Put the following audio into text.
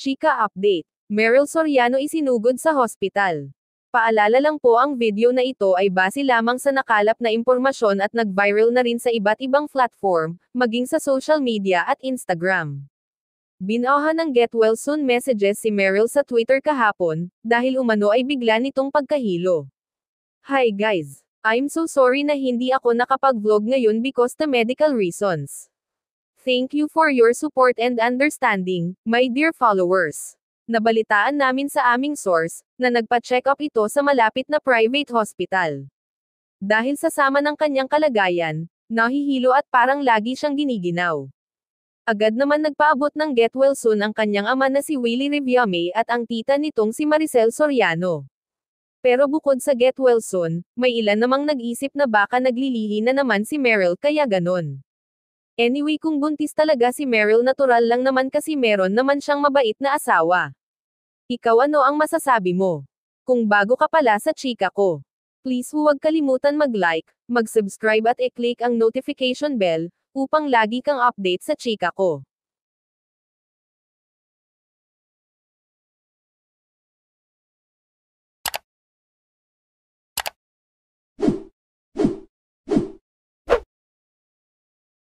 Chika Update. Meryl Soriano isinugod sa hospital. Paalala lang po ang video na ito ay base lamang sa nakalap na impormasyon at nag-viral na rin sa iba't ibang platform, maging sa social media at Instagram. Binaha ng Get Well Soon messages si Meryl sa Twitter kahapon, dahil umano ay bigla nitong pagkahilo. Hi guys! I'm so sorry na hindi ako nakapag-vlog ngayon because the medical reasons. Thank you for your support and understanding, my dear followers. Nabalitaan namin sa aming source, na nagpa-check up ito sa malapit na private hospital. Dahil sa sama ng kanyang kalagayan, nahihilo at parang lagi siyang giniginaw. Agad naman nagpaabot ng get well soon ang kanyang ama na si Willie Riviame at ang tita nitong si Maricel Soriano. Pero bukod sa get well soon, may ilan namang nag-isip na baka naglilihi na naman si Meryl kaya ganon. Anyway kung buntis talaga si Meryl natural lang naman kasi meron naman siyang mabait na asawa. Ikaw ano ang masasabi mo? Kung bago ka pala sa chika ko. Please huwag kalimutan mag-like, mag-subscribe at i-click ang notification bell, upang lagi kang update sa chika ko.